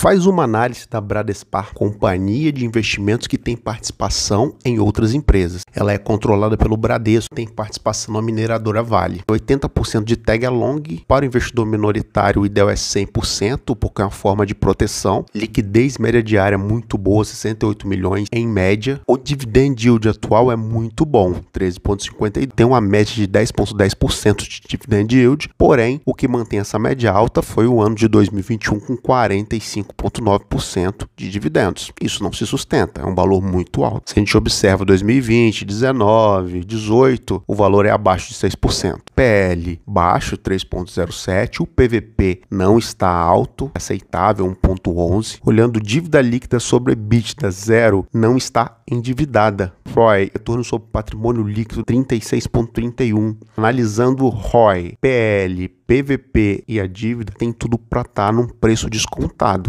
faz uma análise da Bradespar, companhia de investimentos que tem participação em outras empresas. Ela é controlada pelo Bradesco, tem participação na mineradora Vale. 80% de tag along para o investidor minoritário, o ideal é 100%, porque é uma forma de proteção. Liquidez média diária muito boa, 68 milhões em média. O dividend yield atual é muito bom, 13.50 tem uma média de 10.10% .10 de dividend yield. Porém, o que mantém essa média alta foi o ano de 2021 com 45 5,9% de dividendos. Isso não se sustenta, é um valor muito alto. Se a gente observa 2020, 19, 18, o valor é abaixo de 6%. PL baixo, 3,07. O PVP não está alto, é aceitável, 1,11. Olhando dívida líquida sobre EBITDA, zero, não está endividada. ROI, retorno sobre patrimônio líquido 36,31. Analisando ROI, PL, PVP e a dívida, tem tudo para estar tá num preço descontado.